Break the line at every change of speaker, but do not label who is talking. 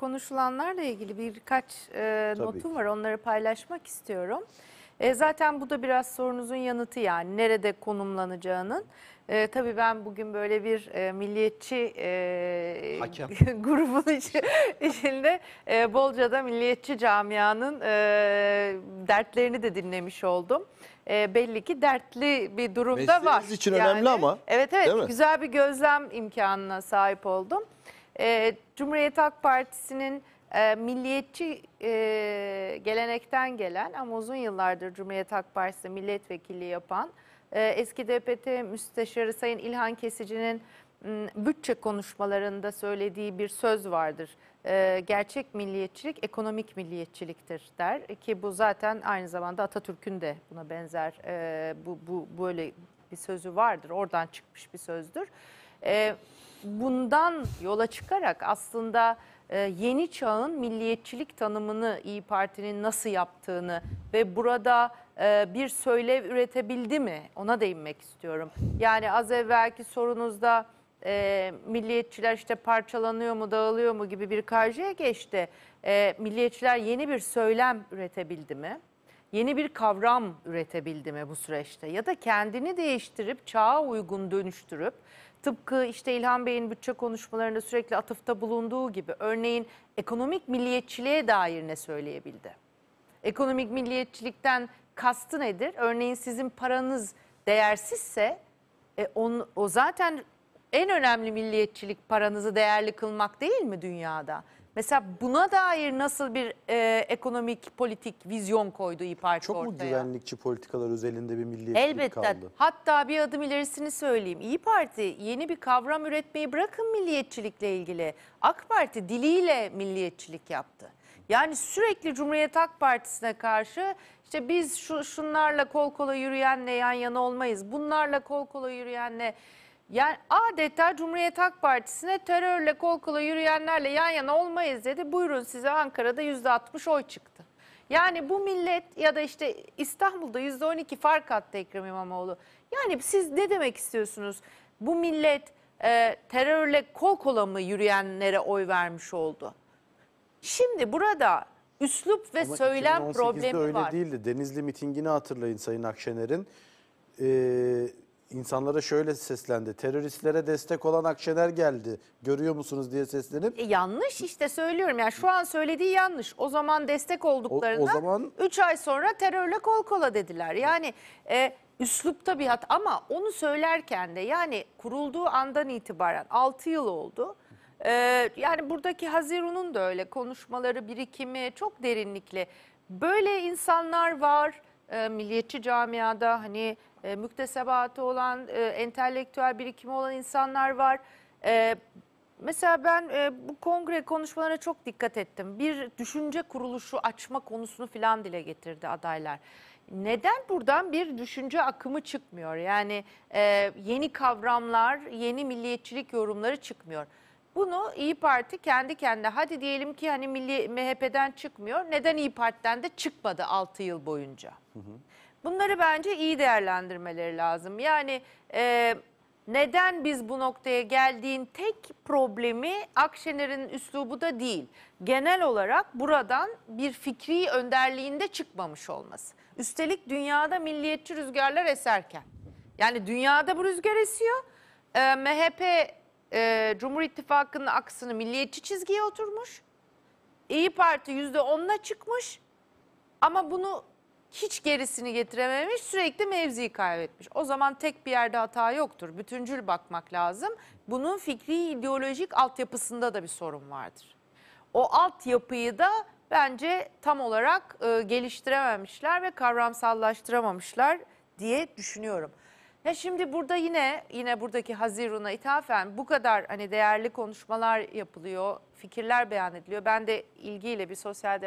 konuşulanlarla ilgili birkaç e, notum var. Onları paylaşmak istiyorum. E, zaten bu da biraz sorunuzun yanıtı yani nerede konumlanacağının. E, tabii ben bugün böyle bir e, milliyetçi e, grubun içi- içinde e, bolca da milliyetçi camianın e, dertlerini de dinlemiş oldum. E, belli ki dertli bir durumda var. Mesleğiniz için önemli ama, Evet evet güzel bir gözlem imkanına sahip oldum e, Cumhuriyet Halk Partisi'nin e, milliyetçi e, gelenekten gelen ama uzun yıllardır Cumhuriyet Halk Partisi milletvekili yapan e, eski DPT müsteşarı Sayın İlhan Kesici'nin bütçe konuşmalarında söylediği bir söz vardır. E, gerçek milliyetçilik ekonomik milliyetçiliktir der ki bu zaten aynı zamanda Atatürk'ün de buna benzer e, bu, bu böyle bir sözü vardır. Oradan çıkmış bir sözdür. E, bundan yola çıkarak aslında e, yeni çağın milliyetçilik tanımını İyi Parti'nin nasıl yaptığını ve burada e, bir söylev üretebildi mi ona değinmek istiyorum. Yani az evvelki sorunuzda e, milliyetçiler işte parçalanıyor mu dağılıyor mu gibi bir karşıya geçti. milliyetçiler yeni bir söylem üretebildi mi? yeni bir kavram üretebildi mi bu süreçte? Ya da kendini değiştirip çağa uygun dönüştürüp tıpkı işte İlhan Bey'in bütçe konuşmalarında sürekli atıfta bulunduğu gibi örneğin ekonomik milliyetçiliğe dair ne söyleyebildi? Ekonomik milliyetçilikten kastı nedir? Örneğin sizin paranız değersizse e, on, o zaten en önemli milliyetçilik paranızı değerli kılmak değil mi dünyada? Mesela buna dair nasıl bir e, ekonomik politik vizyon koydu İYİ Parti Çok ortaya? mu güvenlikçi politikalar özelinde bir milliyetçilik Elbette. kaldı? Elbette. Hatta bir adım ilerisini söyleyeyim. İyi Parti yeni bir kavram üretmeyi bırakın milliyetçilikle ilgili. AK Parti diliyle milliyetçilik yaptı. Yani sürekli Cumhuriyet Halk Partisi'ne karşı işte biz şu şunlarla kol kola yürüyenle yan yana olmayız. Bunlarla kol kola yürüyenle yani adeta Cumhuriyet Halk Partisi'ne terörle kol kola yürüyenlerle yan yana olmayız dedi. Buyurun size Ankara'da %60 oy çıktı. Yani bu millet ya da işte İstanbul'da %12 fark attı Ekrem İmamoğlu. Yani siz ne demek istiyorsunuz? Bu millet e, terörle kol kola mı yürüyenlere oy vermiş oldu? Şimdi burada üslup ve Ama söylem problemi öyle var. öyle değildi. Denizli mitingini hatırlayın Sayın Akşener'in. Ee, insanlara şöyle seslendi. Teröristlere destek olan Akşener geldi. Görüyor musunuz diye seslenip. E, yanlış işte söylüyorum. Yani şu an söylediği yanlış. O zaman destek olduklarında o, o zaman... 3 ay sonra terörle kol kola dediler. Yani e, üslup hat ama onu söylerken de yani kurulduğu andan itibaren 6 yıl oldu. Ee, yani buradaki Hazirun'un da öyle konuşmaları, birikimi çok derinlikli. Böyle insanlar var e, milliyetçi camiada hani e, müktesebatı olan, e, entelektüel birikimi olan insanlar var. E, mesela ben e, bu kongre konuşmalarına çok dikkat ettim. Bir düşünce kuruluşu açma konusunu filan dile getirdi adaylar. Neden buradan bir düşünce akımı çıkmıyor? Yani e, yeni kavramlar, yeni milliyetçilik yorumları çıkmıyor. Bunu İyi Parti kendi kendine hadi diyelim ki hani Milli MHP'den çıkmıyor. Neden İyi Parti'den de çıkmadı 6 yıl boyunca? Hı hı. Bunları bence iyi değerlendirmeleri lazım. Yani e, neden biz bu noktaya geldiğin tek problemi Akşener'in üslubu da değil. Genel olarak buradan bir fikri önderliğinde çıkmamış olması. Üstelik dünyada milliyetçi rüzgarlar eserken. Yani dünyada bu rüzgar esiyor. E, MHP e, Cumhur İttifakı'nın aksını milliyetçi çizgiye oturmuş. İyi Parti yüzde onla çıkmış ama bunu hiç gerisini getirememiş sürekli mevziyi kaybetmiş. O zaman tek bir yerde hata yoktur. Bütüncül bakmak lazım. Bunun fikri ideolojik altyapısında da bir sorun vardır. O altyapıyı da bence tam olarak e, geliştirememişler ve kavramsallaştıramamışlar diye düşünüyorum. Ya şimdi burada yine yine buradaki Hazirun'a ithafen bu kadar hani değerli konuşmalar yapılıyor, fikirler beyan ediliyor. Ben de ilgiyle bir sosyal